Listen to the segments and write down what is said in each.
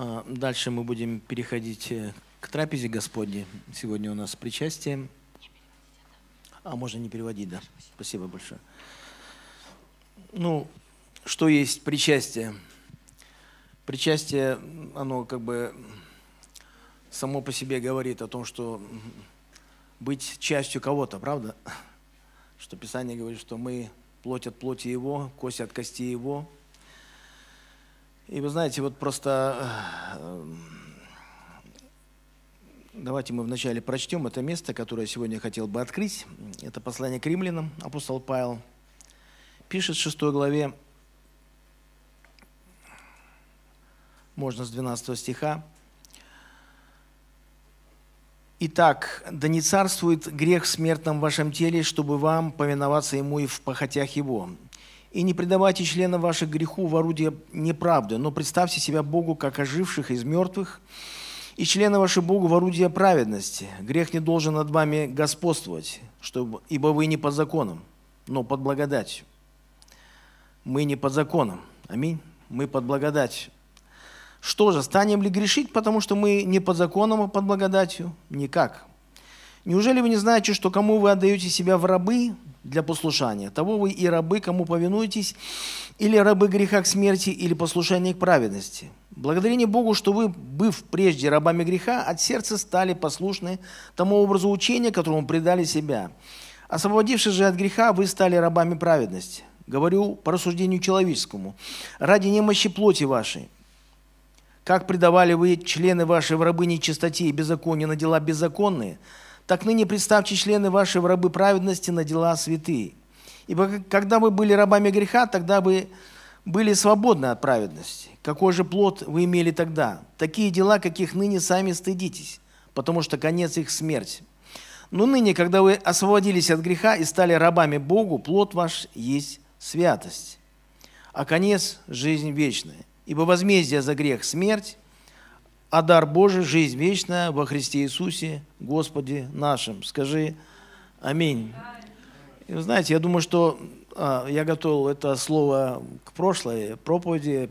А, дальше мы будем переходить э, к трапезе Господней. Сегодня у нас причастие. А можно не переводить, да. Спасибо большое. Ну, что есть причастие? Причастие, оно как бы само по себе говорит о том, что быть частью кого-то, правда? Что Писание говорит, что мы плоть от плоти Его, кость от кости Его – и вы знаете, вот просто э, давайте мы вначале прочтем это место, которое сегодня хотел бы открыть. Это послание к римлянам. Апостол Павел пишет в 6 главе, можно с 12 стиха. Итак, да не царствует грех в смертном вашем теле, чтобы вам повиноваться ему и в похотях его и не предавайте членов ваших греху в орудие неправды, но представьте себя Богу, как оживших из мертвых, и члены ваши Богу в орудие праведности. Грех не должен над вами господствовать, чтобы, ибо вы не под законом, но под благодатью. Мы не под законом. Аминь. Мы под благодатью. Что же, станем ли грешить, потому что мы не под законом, а под благодатью? Никак. Неужели вы не знаете, что кому вы отдаете себя в рабы, для послушания. Того вы и рабы, кому повинуетесь, или рабы греха к смерти, или послушание к праведности. Благодарение Богу, что вы, быв прежде рабами греха, от сердца стали послушны тому образу учения, которому предали себя. Освободившись же от греха, вы стали рабами праведности. Говорю по рассуждению человеческому. Ради немощи плоти вашей, как предавали вы члены ваши в рабыне чистоте и беззаконию на дела беззаконные – так ныне представьте члены ваши в рабы праведности на дела святые. Ибо когда вы были рабами греха, тогда вы были свободны от праведности. Какой же плод вы имели тогда? Такие дела, каких ныне сами стыдитесь, потому что конец их смерть. Но ныне, когда вы освободились от греха и стали рабами Богу, плод ваш есть святость. А конец – жизнь вечная. Ибо возмездие за грех – смерть, а дар Божий – жизнь вечная во Христе Иисусе, Господе нашим. Скажи «Аминь». И, знаете, я думаю, что а, я готовил это слово к прошлой проповеди,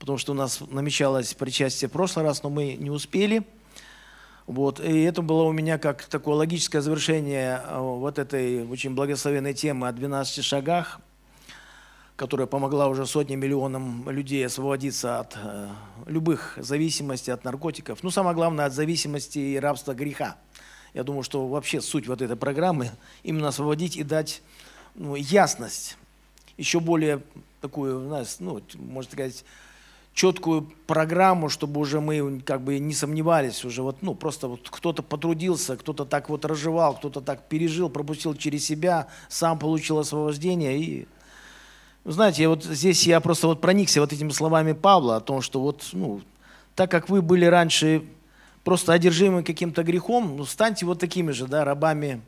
потому что у нас намечалось причастие в прошлый раз, но мы не успели. Вот, и это было у меня как такое логическое завершение а, вот этой очень благословенной темы о 12 шагах – которая помогла уже сотням миллионам людей освободиться от э, любых зависимостей, от наркотиков. Ну, самое главное, от зависимости и рабства греха. Я думаю, что вообще суть вот этой программы именно освободить и дать ну, ясность, еще более такую, ну, можно сказать, четкую программу, чтобы уже мы как бы не сомневались уже вот, ну, просто вот кто-то потрудился, кто-то так вот разжевал, кто-то так пережил, пропустил через себя, сам получил освобождение и знаете, вот здесь я просто вот проникся вот этими словами Павла о том, что вот, ну, так как вы были раньше просто одержимы каким-то грехом, ну, станьте вот такими же, да, рабами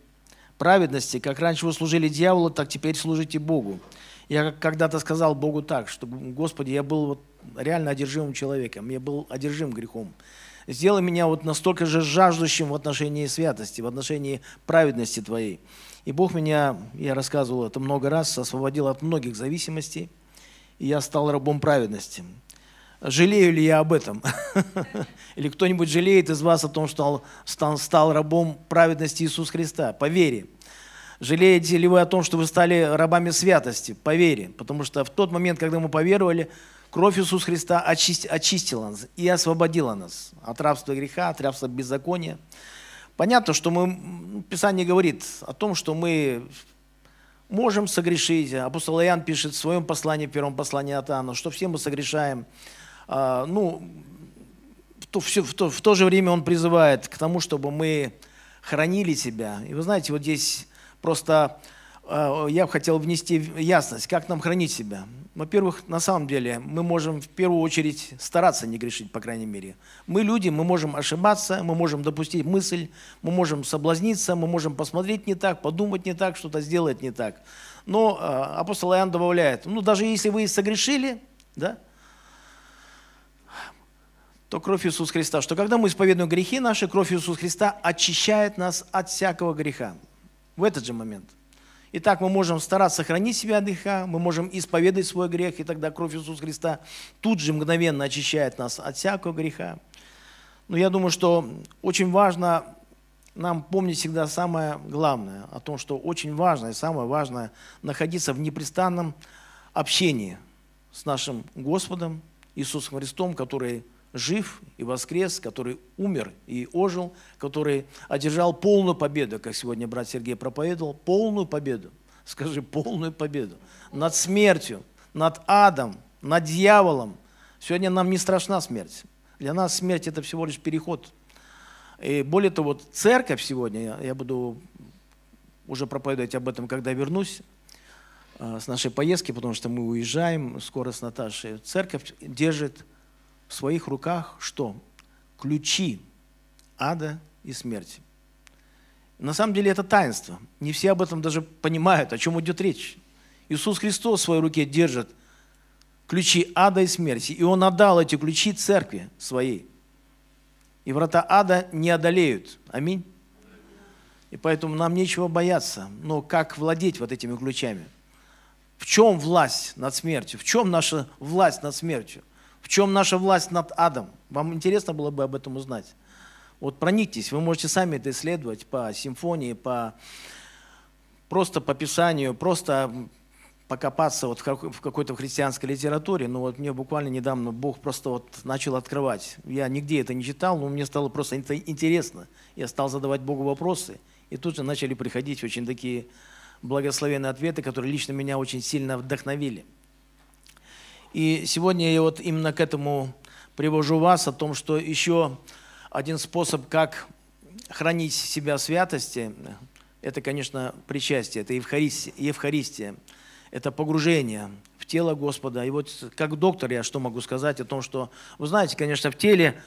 праведности. Как раньше вы служили дьяволу, так теперь служите Богу. Я когда-то сказал Богу так, что, Господи, я был вот реально одержимым человеком, я был одержим грехом. Сделай меня вот настолько же жаждущим в отношении святости, в отношении праведности Твоей. И Бог меня, я рассказывал это много раз, освободил от многих зависимостей, и я стал рабом праведности. Жалею ли я об этом? Или кто-нибудь жалеет из вас о том, что он стал рабом праведности Иисуса Христа? По вере. Жалеете ли вы о том, что вы стали рабами святости? По вере. Потому что в тот момент, когда мы поверовали, кровь Иисуса Христа очистила нас и освободила нас от рабства греха, от рабства беззакония. Понятно, что мы, Писание говорит о том, что мы можем согрешить. Апостол Иоанн пишет в своем послании, в первом послании от Анна, что все мы согрешаем. А, ну, в то, в, то, в то же время он призывает к тому, чтобы мы хранили себя. И вы знаете, вот здесь просто а, я бы хотел внести ясность, как нам хранить себя. Во-первых, на самом деле, мы можем в первую очередь стараться не грешить, по крайней мере. Мы люди, мы можем ошибаться, мы можем допустить мысль, мы можем соблазниться, мы можем посмотреть не так, подумать не так, что-то сделать не так. Но а, апостол Иоанн добавляет, ну даже если вы согрешили, да, то кровь Иисуса Христа, что когда мы исповедуем грехи наши, кровь Иисуса Христа очищает нас от всякого греха. В этот же момент – и так мы можем стараться сохранить себя от греха, мы можем исповедать свой грех, и тогда кровь Иисуса Христа тут же мгновенно очищает нас от всякого греха. Но я думаю, что очень важно нам помнить всегда самое главное, о том, что очень важно и самое важное находиться в непрестанном общении с нашим Господом Иисусом Христом, который жив и воскрес, который умер и ожил, который одержал полную победу, как сегодня брат Сергей проповедовал, полную победу, скажи, полную победу над смертью, над адом, над дьяволом. Сегодня нам не страшна смерть. Для нас смерть – это всего лишь переход. И более того, вот церковь сегодня, я буду уже проповедовать об этом, когда вернусь, э, с нашей поездки, потому что мы уезжаем скоро с Наташей. Церковь держит в своих руках что? Ключи ада и смерти. На самом деле это таинство. Не все об этом даже понимают, о чем идет речь. Иисус Христос в своей руке держит ключи ада и смерти. И Он отдал эти ключи церкви своей. И врата ада не одолеют. Аминь. И поэтому нам нечего бояться. Но как владеть вот этими ключами? В чем власть над смертью? В чем наша власть над смертью? В чем наша власть над адом? Вам интересно было бы об этом узнать. Вот проникнитесь, вы можете сами это исследовать по симфонии, по просто по писанию, просто покопаться вот в какой-то христианской литературе. Но ну вот мне буквально недавно Бог просто вот начал открывать. Я нигде это не читал, но мне стало просто интересно. Я стал задавать Богу вопросы, и тут же начали приходить очень такие благословенные ответы, которые лично меня очень сильно вдохновили. И сегодня я вот именно к этому привожу вас, о том, что еще один способ, как хранить себя святости, это, конечно, причастие, это Евхаристия, Евхаристия, это погружение в тело Господа. И вот как доктор я что могу сказать о том, что, вы знаете, конечно, в теле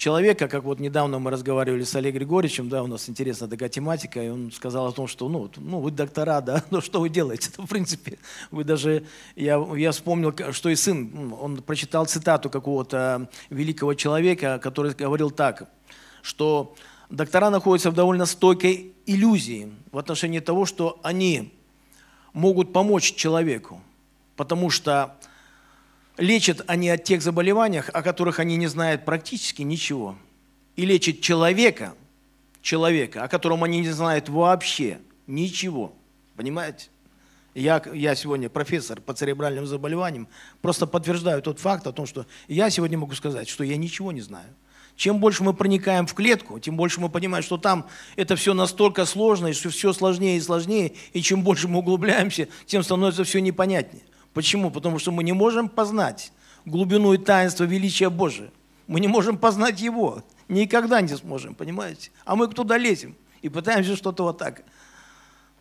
человека, как вот недавно мы разговаривали с Олегом Григорьевичем, да, у нас интересна такая тематика, и он сказал о том, что, ну, ну вы доктора, да, но ну, что вы делаете? Ну, в принципе, вы даже, я, я вспомнил, что и сын, он прочитал цитату какого-то э, великого человека, который говорил так, что доктора находятся в довольно стойкой иллюзии в отношении того, что они могут помочь человеку, потому что лечат они от тех заболеваниях, о которых они не знают практически ничего. И лечат человека, человека, о котором они не знают вообще ничего. Понимаете? Я, я сегодня профессор по церебральным заболеваниям, просто подтверждаю тот факт о том, что я сегодня могу сказать, что я ничего не знаю. Чем больше мы проникаем в клетку, тем больше мы понимаем, что там это все настолько сложно, и что все сложнее и сложнее, и чем больше мы углубляемся, тем становится все непонятнее. Почему? Потому что мы не можем познать глубину и таинство величия Божия. Мы не можем познать Его. Никогда не сможем, понимаете? А мы туда лезем и пытаемся что-то вот так.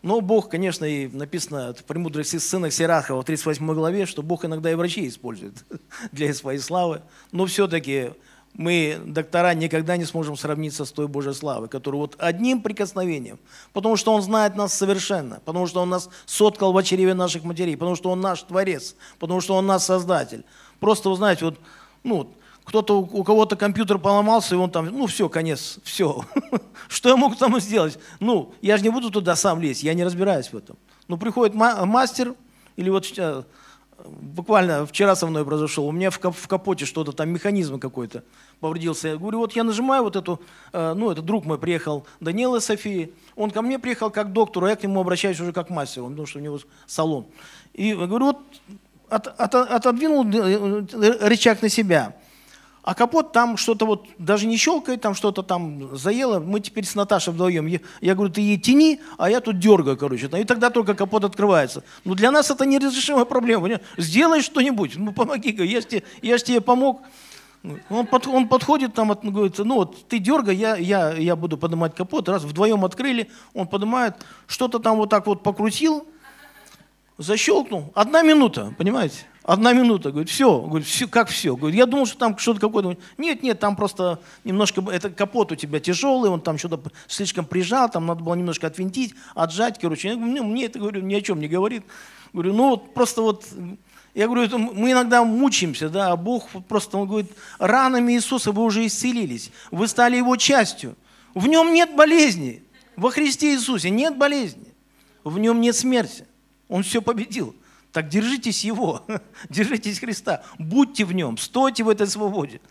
Но Бог, конечно, и написано в «Премудрости сына Сирахова» в 38 главе, что Бог иногда и врачей использует для своей славы. Но все-таки мы, доктора, никогда не сможем сравниться с той Божьей славой, которую вот одним прикосновением, потому что Он знает нас совершенно, потому что Он нас соткал в чреве наших матерей, потому что Он наш Творец, потому что Он нас Создатель. Просто, вы знаете, вот, ну, кто-то, у кого-то компьютер поломался, и он там, ну все, конец, все. Что я мог там сделать? Ну, я же не буду туда сам лезть, я не разбираюсь в этом. ну приходит мастер, или вот э, буквально вчера со мной произошел, у меня в, кап в капоте что-то там, механизм какой-то повредился. Я говорю, вот я нажимаю вот эту, э, ну, это друг мой приехал, Данила и Софии, он ко мне приехал как доктор, а я к нему обращаюсь уже как мастеру, потому что у него салон. И говорю, вот от, от, отодвинул э, э, рычаг на себя – а капот там что-то вот даже не щелкает, там что-то там заело. Мы теперь с Наташей вдвоем. Я говорю, ты ей тяни, а я тут дергаю, короче. И тогда только капот открывается. Но ну, для нас это неразрешимая проблема. Понимаешь? Сделай что-нибудь, ну помоги, я же тебе, я ж тебе помог. Он, под, он подходит там, говорит, ну вот ты дергай, я, я, я буду поднимать капот. Раз вдвоем открыли, он поднимает, что-то там вот так вот покрутил, защелкнул. Одна минута, понимаете? Одна минута, говорит, все, говорит, все, как все. Говорит, я думал, что там что-то какое-то. Нет, нет, там просто немножко, это капот у тебя тяжелый, он там что-то слишком прижал, там надо было немножко отвинтить, отжать, короче. Я говорю, «Ну, мне, это, говорю, ни о чем не говорит. Говорю, ну вот просто вот, я говорю, это, мы иногда мучимся, да, а Бог просто, он говорит, ранами Иисуса вы уже исцелились, вы стали Его частью. В нем нет болезни, во Христе Иисусе нет болезни, в нем нет смерти. Он все победил. Так держитесь Его, держитесь Христа, будьте в Нем, стойте в этой свободе.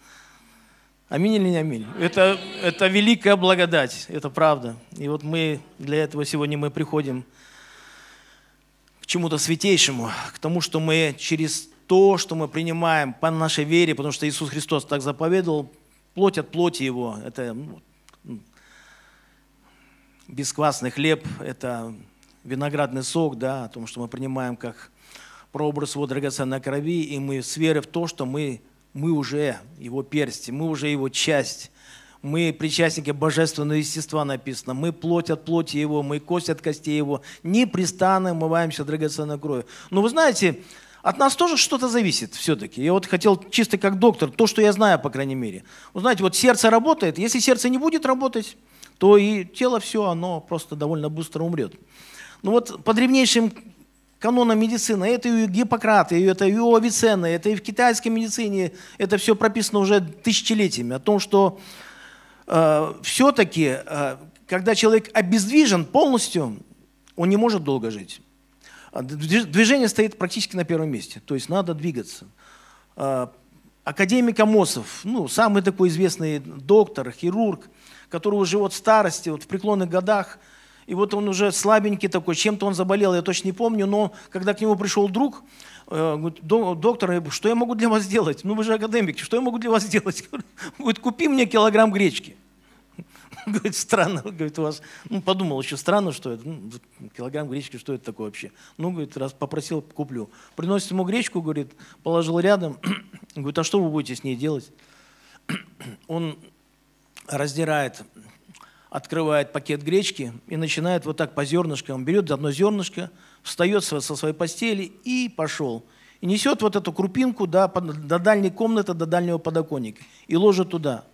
Аминь или не аминь? Это, это великая благодать, это правда. И вот мы для этого сегодня мы приходим к чему-то святейшему, к тому, что мы через то, что мы принимаем по нашей вере, потому что Иисус Христос так заповедовал, плоть от плоти Его, это ну, бесквасный хлеб, это виноградный сок, да, о том, что мы принимаем как прообраз Его драгоценной крови, и мы с верой в то, что мы, мы уже Его персти, мы уже Его часть. Мы причастники божественного естества написано. Мы плоть от плоти Его, мы кость от костей Его. Непрестанно омываемся драгоценной кровью. Но вы знаете, от нас тоже что-то зависит все-таки. Я вот хотел чисто как доктор, то, что я знаю, по крайней мере. Вы знаете, вот сердце работает. Если сердце не будет работать, то и тело все, оно просто довольно быстро умрет. Ну вот по древнейшим канона медицины. Это и Гиппократ, и это и у это и в китайской медицине. Это все прописано уже тысячелетиями. О том, что э, все-таки, э, когда человек обездвижен полностью, он не может долго жить. А движение стоит практически на первом месте. То есть надо двигаться. Э, академик Амосов, ну, самый такой известный доктор, хирург, который уже вот в старости, вот в преклонных годах – и вот он уже слабенький такой, чем-то он заболел, я точно не помню, но когда к нему пришел друг, э, говорит, доктор, что я могу для вас сделать? Ну вы же академики, что я могу для вас сделать? Говорит, купи мне килограмм гречки. Говорит, странно, говорит, у вас, ну, подумал еще, странно, что это, ну, килограмм гречки, что это такое вообще? Ну, говорит, раз попросил, куплю. Приносит ему гречку, говорит, положил рядом, говорит, а что вы будете с ней делать? Он раздирает открывает пакет гречки и начинает вот так по зернышкам, берет одно зернышко, встает со своей постели и пошел. И несет вот эту крупинку до, до дальней комнаты, до дальнего подоконника и ложит туда.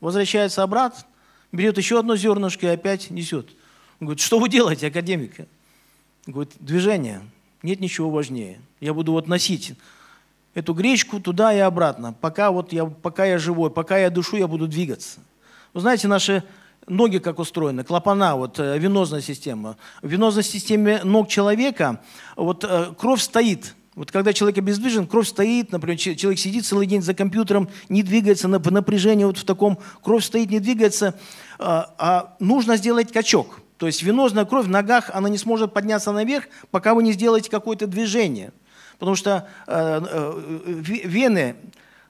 Возвращается обратно, берет еще одно зернышко и опять несет. Он говорит, что вы делаете, академик? Он говорит, движение, нет ничего важнее. Я буду вот носить эту гречку туда и обратно. Пока, вот я, пока я живой, пока я душу, я буду двигаться. Вы знаете, наши ноги как устроены, клапана, вот э, венозная система. В венозной системе ног человека вот э, кровь стоит. Вот когда человек обездвижен, кровь стоит, например, человек сидит целый день за компьютером, не двигается, на напряжение вот в таком, кровь стоит, не двигается, э, а нужно сделать качок. То есть венозная кровь в ногах, она не сможет подняться наверх, пока вы не сделаете какое-то движение. Потому что вены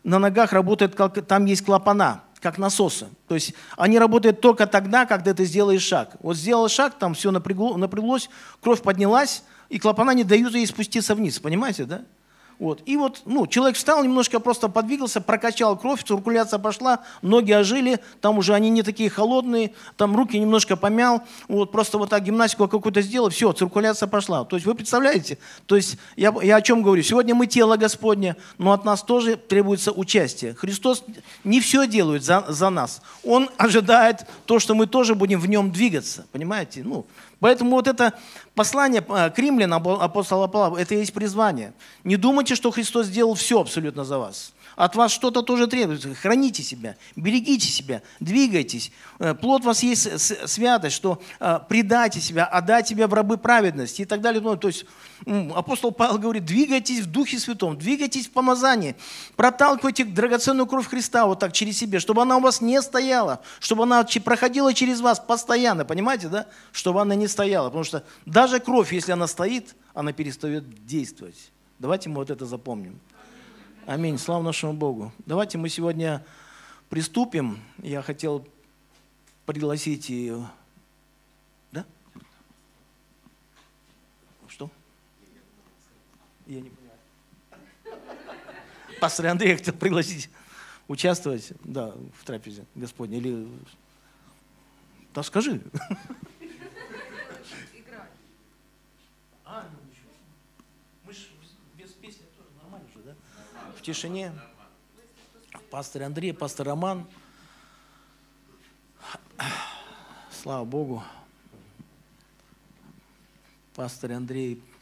на ногах работают, там есть клапана – как насосы. То есть они работают только тогда, когда ты сделаешь шаг. Вот сделал шаг, там все напрягло, напряглось, кровь поднялась, и клапана не дают ей спуститься вниз, понимаете, да? Вот. И вот ну, человек встал, немножко просто подвигался, прокачал кровь, циркуляция пошла, ноги ожили, там уже они не такие холодные, там руки немножко помял, вот просто вот так гимнастику какую-то сделал, все, циркуляция пошла. То есть вы представляете? То есть я, я о чем говорю? Сегодня мы тело Господне, но от нас тоже требуется участие. Христос не все делает за, за нас. Он ожидает то, что мы тоже будем в нем двигаться, понимаете? Ну, Поэтому вот это послание э, к римлянам апостола Павла, это и есть призвание. Не думайте, что Христос сделал все абсолютно за вас. От вас что-то тоже требуется. Храните себя, берегите себя, двигайтесь. Э, плод вас есть святость, что э, предайте себя, отдать себя в рабы праведности и так далее. Ну, то есть апостол Павел говорит, двигайтесь в Духе Святом, двигайтесь в помазании, проталкивайте драгоценную кровь Христа вот так через себя, чтобы она у вас не стояла, чтобы она проходила через вас постоянно, понимаете, да? Чтобы она не стояла, потому что даже кровь, если она стоит, она перестает действовать. Давайте мы вот это запомним. Аминь. Слава нашему Богу. Давайте мы сегодня приступим. Я хотел пригласить ее. Да? Что? Я не понимаю. Пастор Андрей я хотел пригласить участвовать да, в трапезе Господне. Или... Да скажи. тишине. Пастор Андрей, пастор Роман. Слава Богу. Пастор Андрей